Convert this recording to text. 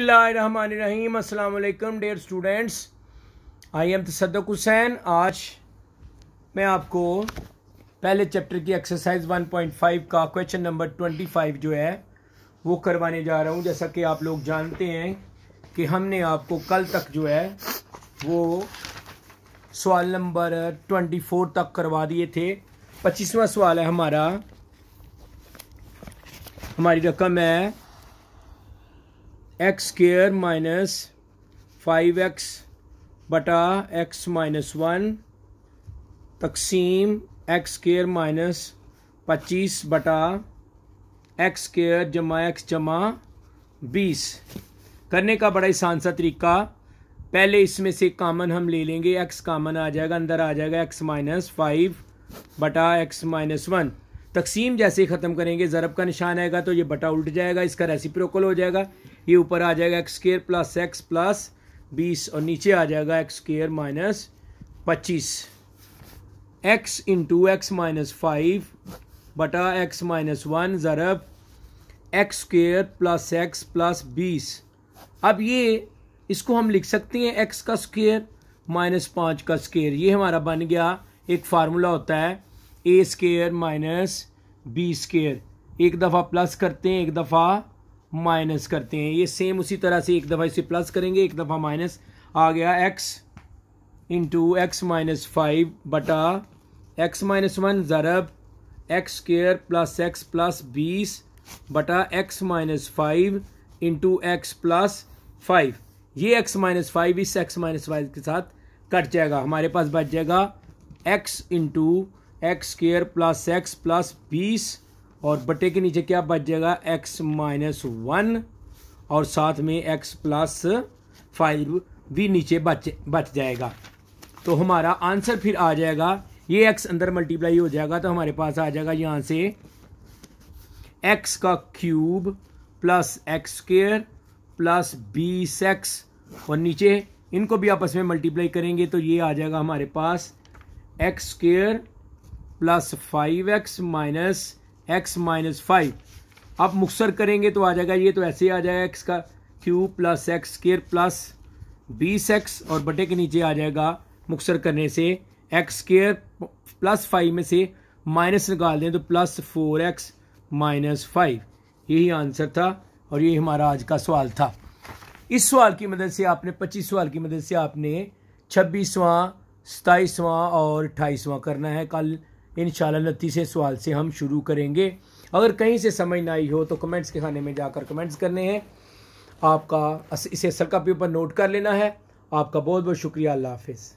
रहीम अस्सलाम वालेकुम dear students I am Tasadduq Hussain आज मैं आपको पहले चैप्टर की एक्सरसाइज 1.5 का क्वेश्चन नंबर 25 जो है वो करवाने जा रहा हूँ जैसा कि आप लोग जानते हैं कि हमने आपको कल तक जो है वो सवाल नंबर 24 तक करवा दिए थे पच्चीसवा सवाल है हमारा हमारी रकम है X square minus five X बटा एक्स माइनस वन तकसीम एक्स स्केयर माइनस पच्चीस बटा एक्स स्केयर जमा एक्स जमा बीस करने का बड़ा आसान सा तरीका पहले इसमें से कामन हम ले लेंगे एक्स कामन आ जाएगा अंदर आ जाएगा एक्स माइनस फाइव बटा एक्स माइनस वन तकसीम जैसे ही ख़त्म करेंगे ज़रब का निशान आएगा तो ये बटा उल्ट जाएगा इसका प्रोकल हो जाएगा ये ऊपर आ जाएगा X square plus X plus बीस और नीचे आ जाएगा एक्स स्केयर माइनस पच्चीस X into X minus five बटा एक्स माइनस वन ज़रब X square plus X plus बीस अब ये इसको हम लिख सकते हैं एक्स का स्केयर माइनस पाँच का स्केयर ये हमारा बन गया एक फार्मूला होता है A square minus B square एक दफ़ा प्लस करते हैं एक दफ़ा माइनस करते हैं ये सेम उसी तरह से एक दफ़ा इसे प्लस करेंगे एक दफ़ा माइनस आ गया X into X minus five बटा एक्स माइनस वन ज़रब X square plus X plus बीस बटा X minus five into X plus five ये एक्स माइनस फाइव इस एक्स माइनस फाइव के साथ कट जाएगा हमारे पास बच जाएगा X into X square plus X plus बीस और बटे के नीचे क्या बच जाएगा एक्स माइनस वन और साथ में एक्स प्लस फाइव भी नीचे बच बच जाएगा तो हमारा आंसर फिर आ जाएगा ये एक्स अंदर मल्टीप्लाई हो जाएगा तो हमारे पास आ जाएगा यहाँ से एक्स का cube plus X square plus बीस एक्स और नीचे इनको भी आपस में मल्टीप्लाई करेंगे तो ये आ जाएगा हमारे पास X square plus five X minus X minus five आप मुखसर करेंगे तो आ जाएगा ये तो ऐसे ही आ जाएगा एक्स का cube plus X square plus बीस एक्स और बटे के नीचे आ जाएगा मुक्सर करने से एक्स स्केयर प्लस फाइव में से माइनस निकाल दें तो plus four X minus five यही आंसर था और यही हमारा आज का सवाल था इस सवाल की मदद से आपने पच्चीस सवाल की मदद से आपने छब्बीसवां सताईसवां और अट्ठाईसवां करना है कल इन तीसरे सवाल से हम शुरू करेंगे अगर कहीं से समझ ना आई हो तो कमेंट्स के खाने में जाकर कमेंट्स करने हैं आपका इसे सर का पेपर नोट कर लेना है आपका बहुत बहुत शुक्रिया अल्लाह हाफिज़